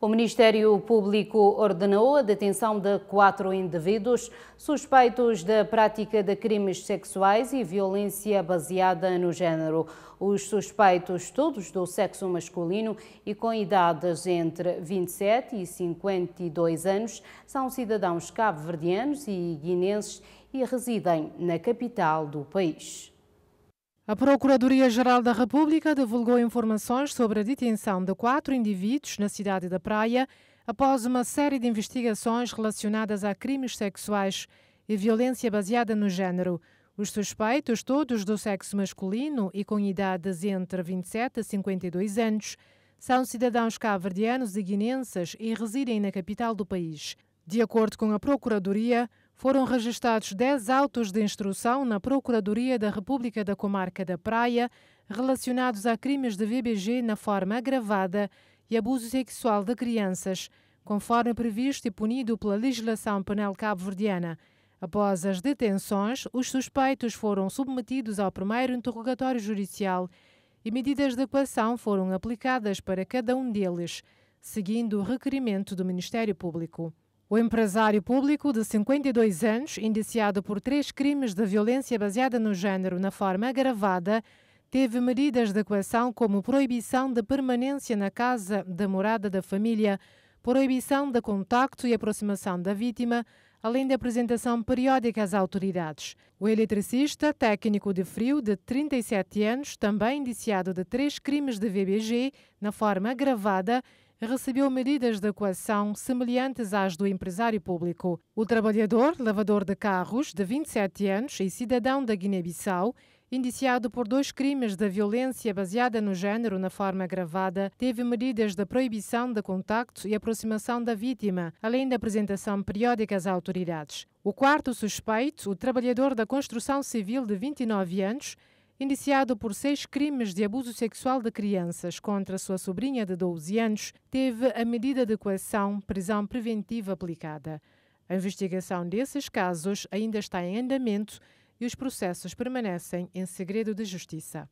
O Ministério Público ordenou a detenção de quatro indivíduos suspeitos da prática de crimes sexuais e violência baseada no género. Os suspeitos, todos do sexo masculino e com idades entre 27 e 52 anos, são cidadãos cabo-verdianos e guinenses e residem na capital do país. A Procuradoria-Geral da República divulgou informações sobre a detenção de quatro indivíduos na cidade da Praia após uma série de investigações relacionadas a crimes sexuais e violência baseada no género. Os suspeitos, todos do sexo masculino e com idades entre 27 e 52 anos, são cidadãos cabo-verdianos e guinenses e residem na capital do país. De acordo com a Procuradoria, foram registados 10 autos de instrução na Procuradoria da República da Comarca da Praia relacionados a crimes de VBG na forma agravada e abuso sexual de crianças, conforme previsto e punido pela legislação penal cabo-verdiana. Após as detenções, os suspeitos foram submetidos ao primeiro interrogatório judicial e medidas de equação foram aplicadas para cada um deles, seguindo o requerimento do Ministério Público. O empresário público de 52 anos, indiciado por três crimes de violência baseada no género na forma agravada, teve medidas de coação como proibição de permanência na casa da morada da família, proibição de contacto e aproximação da vítima, além da apresentação periódica às autoridades. O eletricista, técnico de frio de 37 anos, também indiciado de três crimes de VBG na forma agravada, recebeu medidas de coação semelhantes às do empresário público. O trabalhador, lavador de carros, de 27 anos e cidadão da Guiné-Bissau, Indiciado por dois crimes de violência baseada no género na forma agravada, teve medidas de proibição de contacto e aproximação da vítima, além da apresentação periódica às autoridades. O quarto suspeito, o trabalhador da construção civil de 29 anos, indiciado por seis crimes de abuso sexual de crianças contra sua sobrinha de 12 anos, teve a medida de coação prisão preventiva aplicada. A investigação desses casos ainda está em andamento e os processos permanecem em segredo de justiça.